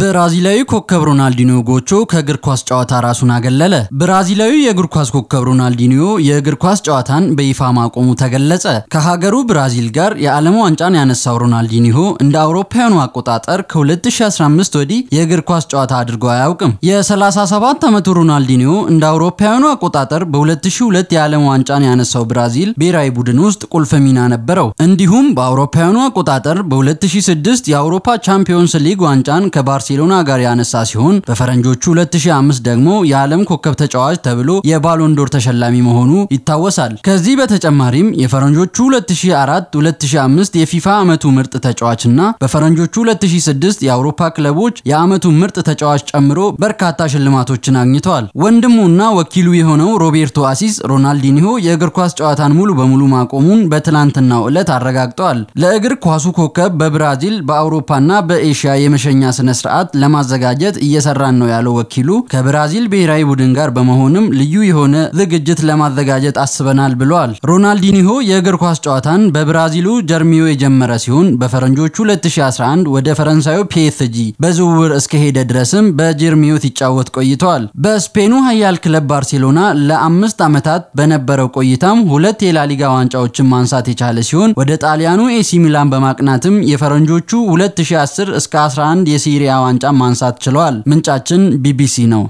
ብራዚላዊ ኮከብ ሮናልዲኒዮ ጎቾ ከእግር ኳስ ጨዋታ ራሱን አገለለ። ብራዚላዊ የእግር ኳስ ኮከብ ሮናልዲኒዮ የእግር ኳስ ጨዋታን በይፋ ማቆሙ ተገለጸ። ከሀገሩ ብራዚል ጋር የዓለም ዋንጫን ያነሳው ሮናልዲኒዮ እንደ አውሮፓውያኑ አቆጣጠር ከ2015 ወዲህ የእግር ኳስ ጨዋታ አድርጎ አያውቅም። የ37 ዓመቱ ሮናልዲኒዮ እንደ አውሮፓውያኑ አቆጣጠር በ2002 የዓለም ዋንጫን ያነሳው ብራዚል ብሔራዊ ቡድን ውስጥ ቁልፍ ሚና ነበረው። እንዲሁም በአውሮፓውያኑ አቆጣጠር በ2006 የአውሮፓ ቻምፒዮንስ ሊግ ዋንጫን ከባር ከባርሴሎና ጋር ያነሳ ሲሆን በፈረንጆቹ 2005 ደግሞ የዓለም ኮከብ ተጫዋች ተብሎ የባሎንዶር ተሸላሚ መሆኑ ይታወሳል። ከዚህ በተጨማሪም የፈረንጆቹ 2004 2005 የፊፋ ዓመቱ ምርጥ ተጫዋችና በፈረንጆቹ 2006 የአውሮፓ ክለቦች የዓመቱ ምርጥ ተጫዋች ጨምሮ በርካታ ሽልማቶችን አግኝተዋል። ወንድሙና ወኪሉ የሆነው ሮቤርቶ አሲስ ሮናልዲኒሆ የእግር ኳስ ጨዋታን ሙሉ በሙሉ ማቆሙን በትናንትናው ዕለት አረጋግጠዋል። ለእግር ኳሱ ኮከብ በብራዚል በአውሮፓና በኤሽያ የመሸኛ ስነ ስርዓት ለማዘጋጀት እየሰራን ነው ያለው ወኪሉ ከብራዚል ብሔራዊ ቡድን ጋር በመሆንም ልዩ የሆነ ዝግጅት ለማዘጋጀት አስበናል ብለዋል። ሮናልዲኒሆ የእግር ኳስ ጨዋታን በብራዚሉ ጀርሚዮ የጀመረ ሲሆን በፈረንጆቹ 2011 ወደ ፈረንሳዩ ፒኤስጂ በዝውውር እስከሄደ ድረስም በጀርሚዮ ሲጫወት ቆይተዋል። በስፔኑ ሀያል ክለብ ባርሴሎና ለአምስት ዓመታት በነበረው ቆይታም ሁለት የላሊጋ ዋንጫዎችን ማንሳት የቻለ ሲሆን ወደ ጣሊያኑ ኤሲ ሚላን በማቅናትም የፈረንጆቹ 2010 እስከ 11 የሲሪያ ዋንጫ ማንሳት ችለዋል። ምንጫችን ቢቢሲ ነው።